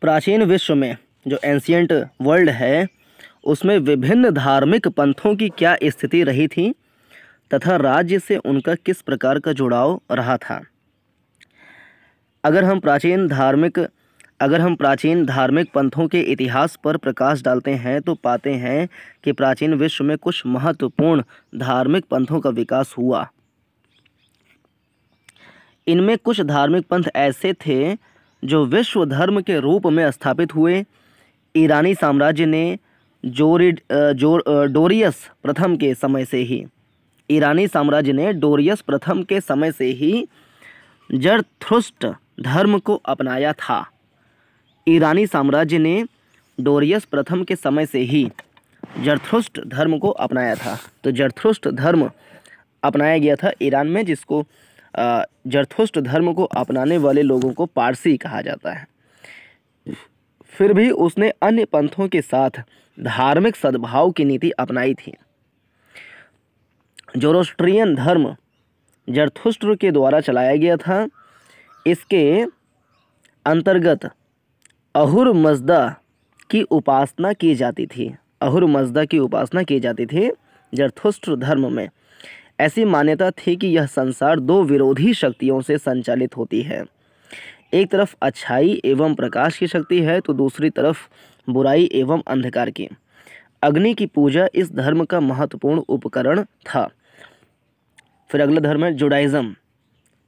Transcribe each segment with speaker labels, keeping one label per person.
Speaker 1: प्राचीन विश्व में जो एंशियंट वर्ल्ड है उसमें विभिन्न धार्मिक पंथों की क्या स्थिति रही थी तथा राज्य से उनका किस प्रकार का जुड़ाव रहा था अगर हम प्राचीन धार्मिक अगर हम प्राचीन धार्मिक पंथों के इतिहास पर प्रकाश डालते हैं तो पाते हैं कि प्राचीन विश्व में कुछ महत्वपूर्ण धार्मिक पंथों का विकास हुआ इनमें कुछ धार्मिक पंथ ऐसे थे जो विश्व धर्म के रूप में स्थापित हुए ईरानी साम्राज्य ने जोरिड जो डोरियस प्रथम के समय से ही ईरानी साम्राज्य ने डोरियस प्रथम के समय से ही जड़थ्रुष्ट धर्म को अपनाया था ईरानी साम्राज्य ने डोरियस प्रथम के समय से ही जड़थ्रुष्ट धर्म को अपनाया था तो जड़थ्रुष्ट धर्म अपनाया गया था ईरान में जिसको जरथुष्ट धर्म को अपनाने वाले लोगों को पारसी कहा जाता है फिर भी उसने अन्य पंथों के साथ धार्मिक सद्भाव की नीति अपनाई थी जोरोस्ट्रियन धर्म जरथुष्ट्र के द्वारा चलाया गया था इसके अंतर्गत अहुर मजदा की उपासना की जाती थी अहुर मजदा की उपासना की जाती थी जरथुष्ट्र धर्म में ऐसी मान्यता थी कि यह संसार दो विरोधी शक्तियों से संचालित होती है एक तरफ अच्छाई एवं प्रकाश की शक्ति है तो दूसरी तरफ बुराई एवं अंधकार की अग्नि की पूजा इस धर्म का महत्वपूर्ण उपकरण था फिर अगला धर्म है जुडाइज़म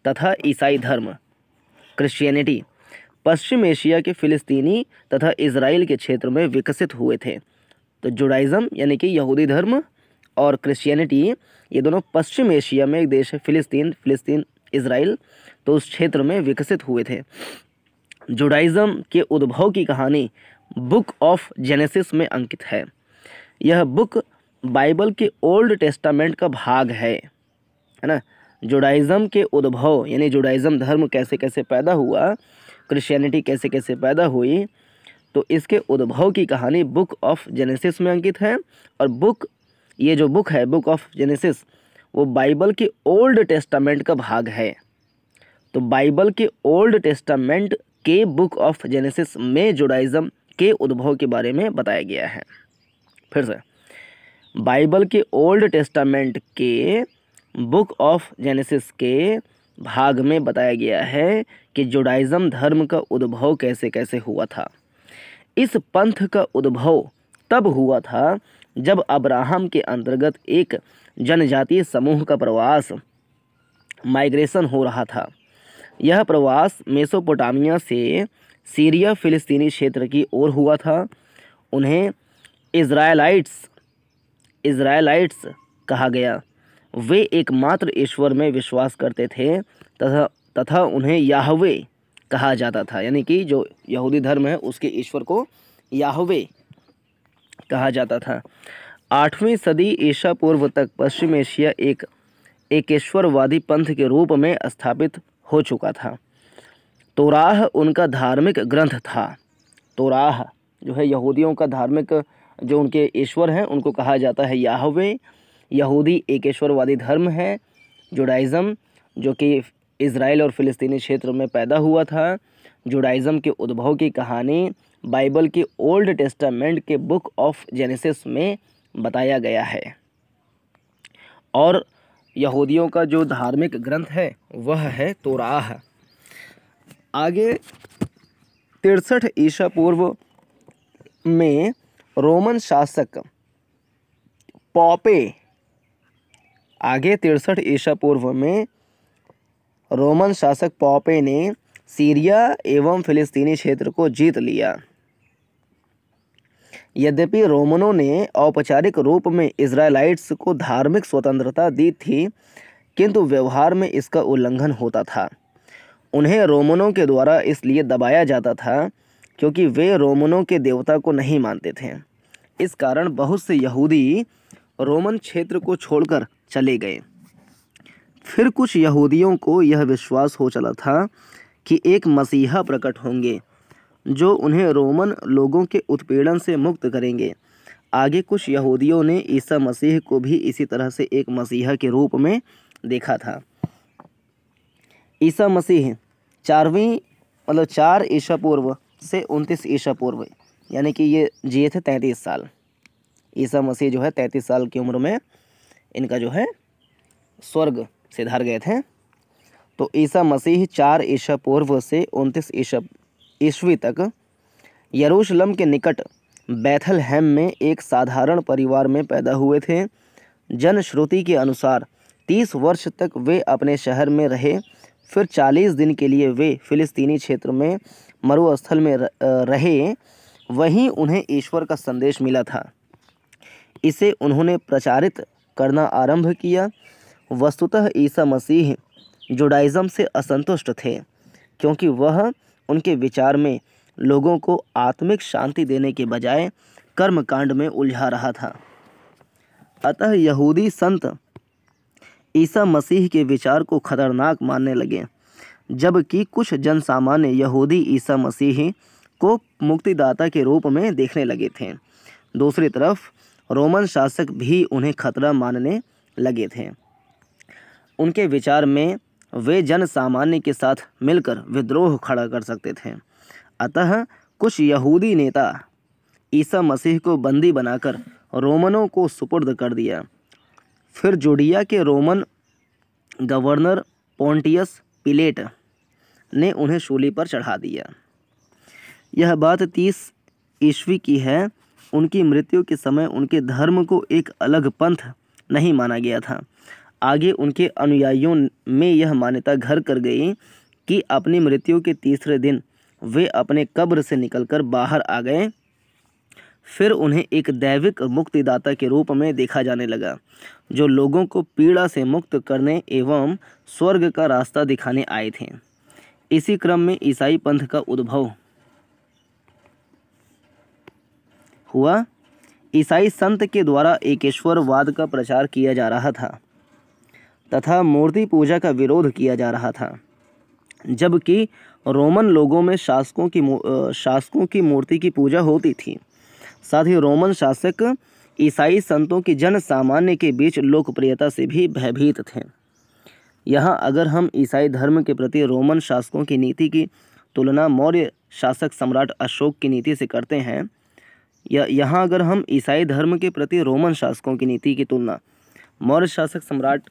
Speaker 1: तथा ईसाई धर्म क्रिश्चियनिटी पश्चिम एशिया के फिलिस्तीनी तथा इसराइल के क्षेत्र में विकसित हुए थे तो जुडाइज़म यानी कि यहूदी धर्म और क्रिश्चियनिटी ये दोनों पश्चिम एशिया में एक देश है फिलिस्तीन फिलिस्तीन इसराइल तो उस क्षेत्र में विकसित हुए थे जुडाइज़म के उद्भव की कहानी बुक ऑफ जेनेसिस में अंकित है यह बुक बाइबल के ओल्ड टेस्टामेंट का भाग है है ना जुडाइज़म के उद्भव यानी जुडाइज़म धर्म कैसे कैसे पैदा हुआ क्रिश्चियनिटी कैसे कैसे पैदा हुई तो इसके उद्भव की कहानी बुक ऑफ जेनेसिस में अंकित है और बुक ये जो बुक है बुक ऑफ जेनेसिस वो बाइबल के ओल्ड टेस्टामेंट का भाग है तो बाइबल के ओल्ड टेस्टामेंट के बुक ऑफ जेनेसिस में जुडाइज़म के उद्भव के बारे में बताया गया है फिर से बाइबल के ओल्ड टेस्टामेंट के बुक ऑफ जेनेसिस के भाग में बताया गया है कि जुडाइज़म धर्म का उद्भव कैसे कैसे हुआ था इस पंथ का उद्भव तब हुआ था जब अब्राहम के अंतर्गत एक जनजातीय समूह का प्रवास माइग्रेशन हो रहा था यह प्रवास मेसोपोटामिया से सीरिया फिलिस्तीनी क्षेत्र की ओर हुआ था उन्हें इसराइलाइट्स इसराइलाइट्स कहा गया वे एकमात्र ईश्वर में विश्वास करते थे तथा तथा उन्हें याहवे कहा जाता था यानी कि जो यहूदी धर्म है उसके ईश्वर को याहवे कहा जाता था आठवीं सदी ईसा पूर्व तक पश्चिम एशिया एक एकेश्वरवादी पंथ के रूप में स्थापित हो चुका था तोराह उनका धार्मिक ग्रंथ था तोराह जो है यहूदियों का धार्मिक जो उनके ईश्वर हैं उनको कहा जाता है याहवे यहूदी एकेश्वरवादी धर्म है जुडाइज़म जो कि इसराइल और फिलिस्तीनी क्षेत्र में पैदा हुआ था जुडाइज़म के उद्भव की कहानी बाइबल की ओल्ड टेस्टामेंट के बुक ऑफ जेनेसिस में बताया गया है और यहूदियों का जो धार्मिक ग्रंथ है वह है तोराह आगे तिरसठ ईसा पूर्व में रोमन शासक पॉपे आगे तिरसठ ईसा पूर्व में रोमन शासक पॉपे ने सीरिया एवं फिलिस्तीनी क्षेत्र को जीत लिया यद्यपि रोमनों ने औपचारिक रूप में इसराइलाइट्स को धार्मिक स्वतंत्रता दी थी किंतु व्यवहार में इसका उल्लंघन होता था उन्हें रोमनों के द्वारा इसलिए दबाया जाता था क्योंकि वे रोमनों के देवता को नहीं मानते थे इस कारण बहुत से यहूदी रोमन क्षेत्र को छोड़कर चले गए फिर कुछ यहूदियों को यह विश्वास हो चला था कि एक मसीहा प्रकट होंगे जो उन्हें रोमन लोगों के उत्पीड़न से मुक्त करेंगे आगे कुछ यहूदियों ने ईसा मसीह को भी इसी तरह से एक मसीहा के रूप में देखा था ईसा मसीह चारवीं मतलब चार ईसा पूर्व से उनतीस ईसा पूर्व यानी कि ये जिए थे तैंतीस साल ईसा मसीह जो है तैंतीस साल की उम्र में इनका जो है स्वर्ग से धार गए थे तो ईसा मसीह चार ईसा पूर्व से उनतीस ईसा ईस्वी तक यरूशलम के निकट बैथलहम में एक साधारण परिवार में पैदा हुए थे जनश्रुति के अनुसार तीस वर्ष तक वे अपने शहर में रहे फिर चालीस दिन के लिए वे फिलिस्तीनी क्षेत्र में मरुस्थल में रहे वहीं उन्हें ईश्वर का संदेश मिला था इसे उन्होंने प्रचारित करना आरंभ किया वस्तुतः ईसा मसीह जुडाइज़म से असंतुष्ट थे क्योंकि वह उनके विचार में लोगों को आत्मिक शांति देने के बजाय कर्मकांड में उलझा रहा था अतः यहूदी संत ईसा मसीह के विचार को खतरनाक मानने लगे जबकि कुछ जन सामान्य यहूदी ईसा मसीह को मुक्तिदाता के रूप में देखने लगे थे दूसरी तरफ रोमन शासक भी उन्हें खतरा मानने लगे थे उनके विचार में वे जन सामान्य के साथ मिलकर विद्रोह खड़ा कर सकते थे अतः कुछ यहूदी नेता ईसा मसीह को बंदी बनाकर रोमनों को सुपुर्द कर दिया फिर जोडिया के रोमन गवर्नर पोंटियस पिलेट ने उन्हें शूली पर चढ़ा दिया यह बात तीस ईस्वी की है उनकी मृत्यु के समय उनके धर्म को एक अलग पंथ नहीं माना गया था आगे उनके अनुयायियों में यह मान्यता घर कर गई कि अपनी मृत्यु के तीसरे दिन वे अपने कब्र से निकलकर बाहर आ गए फिर उन्हें एक दैविक मुक्तिदाता के रूप में देखा जाने लगा जो लोगों को पीड़ा से मुक्त करने एवं स्वर्ग का रास्ता दिखाने आए थे इसी क्रम में ईसाई पंथ का उद्भव हुआ ईसाई संत के द्वारा एकेश्वरवाद का प्रचार किया जा रहा था तथा मूर्ति पूजा का विरोध किया जा रहा था जबकि रोमन लोगों में शासकों की शासकों की मूर्ति की पूजा होती थी साथ ही रोमन शासक ईसाई संतों की जन सामान्य के बीच लोकप्रियता से भी भयभीत थे यहाँ अगर हम ईसाई धर्म के प्रति रोमन शासकों की नीति की तुलना मौर्य शासक सम्राट अशोक की नीति से करते हैं या यहाँ अगर हम ईसाई धर्म के प्रति रोमन शासकों की नीति की तुलना मौर्य शासक सम्राट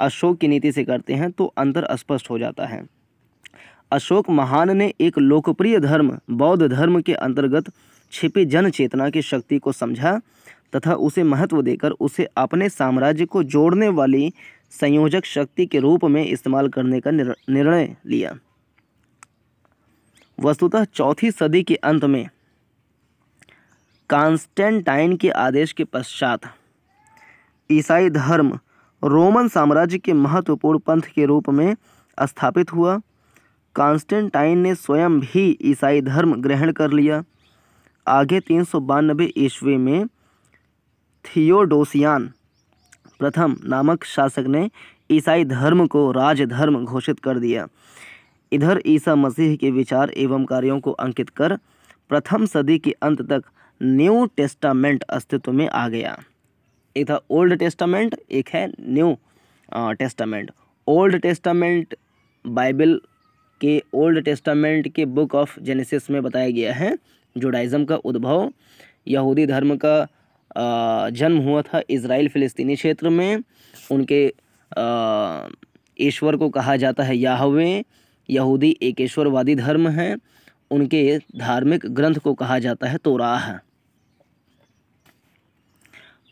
Speaker 1: अशोक की नीति से करते हैं तो अंतर स्पष्ट हो जाता है अशोक महान ने एक लोकप्रिय धर्म बौद्ध धर्म के अंतर्गत छिपी जन चेतना की शक्ति को समझा तथा उसे महत्व देकर उसे अपने साम्राज्य को जोड़ने वाली संयोजक शक्ति के रूप में इस्तेमाल करने का निर्णय लिया वस्तुतः चौथी सदी के अंत में कांस्टेंटाइन के आदेश के पश्चात ईसाई धर्म रोमन साम्राज्य के महत्वपूर्ण पंथ के रूप में स्थापित हुआ कांस्टेंटाइन ने स्वयं भी ईसाई धर्म ग्रहण कर लिया आगे तीन सौ बानबे ईस्वी में थियोडोसियान प्रथम नामक शासक ने ईसाई धर्म को राजधर्म घोषित कर दिया इधर ईसा मसीह के विचार एवं कार्यों को अंकित कर प्रथम सदी के अंत तक न्यू टेस्टामेंट अस्तित्व में आ गया एक था ओल्ड टेस्टामेंट एक है New Testament Old Testament Bible के ओल्ड टेस्टामेंट के बुक ऑफ जेनेसिस में बताया गया है जुडाइज़म का उद्भव यहूदी धर्म का जन्म हुआ था इसराइल फिलिस्तीनी क्षेत्र में उनके ईश्वर को कहा जाता है याहवे यहूदी एकेश्वरवादी धर्म है उनके धार्मिक ग्रंथ को कहा जाता है तोराह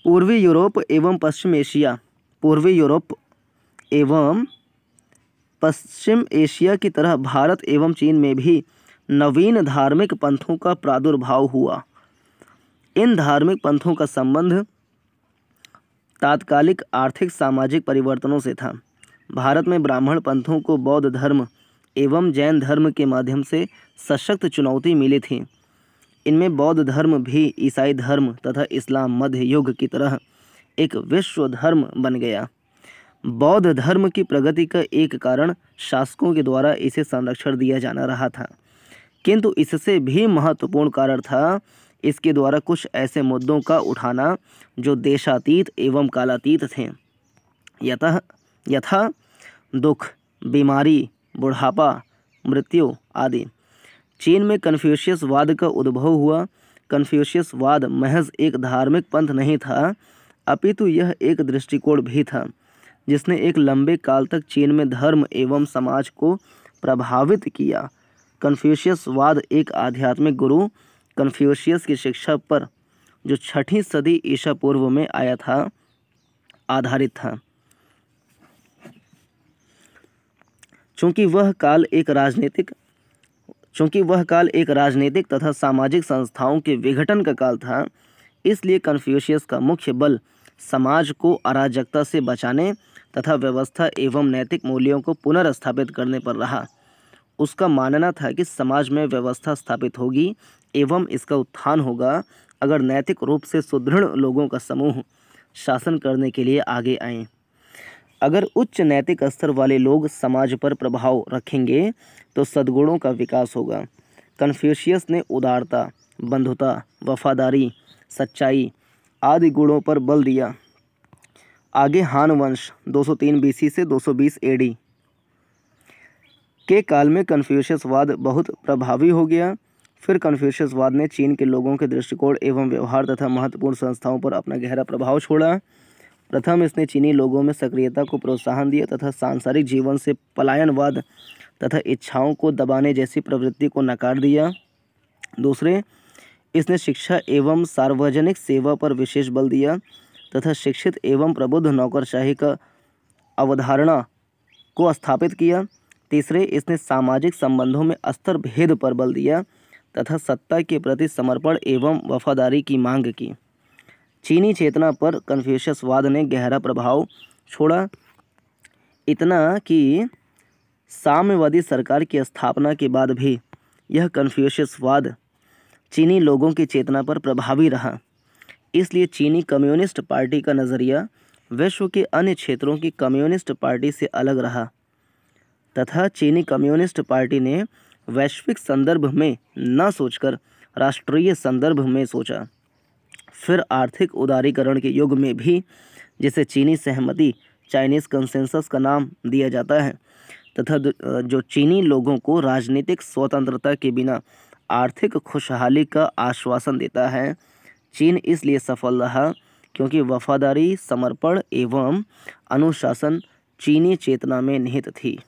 Speaker 1: पूर्वी यूरोप एवं पश्चिम एशिया पूर्वी यूरोप एवं पश्चिम एशिया की तरह भारत एवं चीन में भी नवीन धार्मिक पंथों का प्रादुर्भाव हुआ इन धार्मिक पंथों का संबंध तात्कालिक आर्थिक सामाजिक परिवर्तनों से था भारत में ब्राह्मण पंथों को बौद्ध धर्म एवं जैन धर्म के माध्यम से सशक्त चुनौती मिली थी इनमें बौद्ध धर्म भी ईसाई धर्म तथा इस्लाम मध्य युग की तरह एक विश्व धर्म बन गया बौद्ध धर्म की प्रगति का एक कारण शासकों के द्वारा इसे संरक्षण दिया जाना रहा था किंतु इससे भी महत्वपूर्ण कारण था इसके द्वारा कुछ ऐसे मुद्दों का उठाना जो देशातीत एवं कालातीत थे यतः यथा दुख बीमारी बुढ़ापा मृत्यु आदि चीन में कन्फ्यूशियस वाद का उद्भव हुआ वाद महज एक धार्मिक पंथ नहीं था अपितु यह एक दृष्टिकोण भी था जिसने एक लंबे काल तक चीन में धर्म एवं समाज को प्रभावित किया कन्फ्यूशियस वाद एक आध्यात्मिक गुरु कन्फ्यूशियस की शिक्षा पर जो छठी सदी ईसा पूर्व में आया था आधारित था चूंकि वह काल एक राजनीतिक चूँकि वह काल एक राजनीतिक तथा सामाजिक संस्थाओं के विघटन का काल था इसलिए कन्फ्यूशियस का मुख्य बल समाज को अराजकता से बचाने तथा व्यवस्था एवं नैतिक मूल्यों को पुनर्स्थापित करने पर रहा उसका मानना था कि समाज में व्यवस्था स्थापित होगी एवं इसका उत्थान होगा अगर नैतिक रूप से सुदृढ़ लोगों का समूह शासन करने के लिए आगे आएँ अगर उच्च नैतिक स्तर वाले लोग समाज पर प्रभाव रखेंगे तो सद्गुणों का विकास होगा कन्फ्यूशियस ने उदारता बंधुता वफादारी सच्चाई आदि गुणों पर बल दिया आगे हान वंश 203 बीसी से 220 एडी के काल में कन्फ्यूशियसवाद बहुत प्रभावी हो गया फिर कन्फ्यूशियसवाद ने चीन के लोगों के दृष्टिकोण एवं व्यवहार तथा महत्वपूर्ण संस्थाओं पर अपना गहरा प्रभाव छोड़ा प्रथम इसने चीनी लोगों में सक्रियता को प्रोत्साहन दिया तथा सांसारिक जीवन से पलायनवाद तथा इच्छाओं को दबाने जैसी प्रवृत्ति को नकार दिया दूसरे इसने शिक्षा एवं सार्वजनिक सेवा पर विशेष बल दिया तथा शिक्षित एवं प्रबुद्ध नौकरशाही का अवधारणा को स्थापित किया तीसरे इसने सामाजिक संबंधों में स्तर भेद पर बल दिया तथा सत्ता के प्रति समर्पण एवं वफादारी की मांग की चीनी चेतना पर कन्फ्यूशसवाद ने गहरा प्रभाव छोड़ा इतना कि साम्यवादी सरकार की स्थापना के बाद भी यह कन्फ्यूशसवाद चीनी लोगों की चेतना पर प्रभावी रहा इसलिए चीनी कम्युनिस्ट पार्टी का नज़रिया विश्व के अन्य क्षेत्रों की कम्युनिस्ट पार्टी से अलग रहा तथा चीनी कम्युनिस्ट पार्टी ने वैश्विक संदर्भ में न सोचकर राष्ट्रीय संदर्भ में सोचा फिर आर्थिक उदारीकरण के युग में भी जिसे चीनी सहमति चाइनीज़ कंसेंसस का नाम दिया जाता है तथा जो चीनी लोगों को राजनीतिक स्वतंत्रता के बिना आर्थिक खुशहाली का आश्वासन देता है चीन इसलिए सफल रहा क्योंकि वफादारी समर्पण एवं अनुशासन चीनी चेतना में निहित थी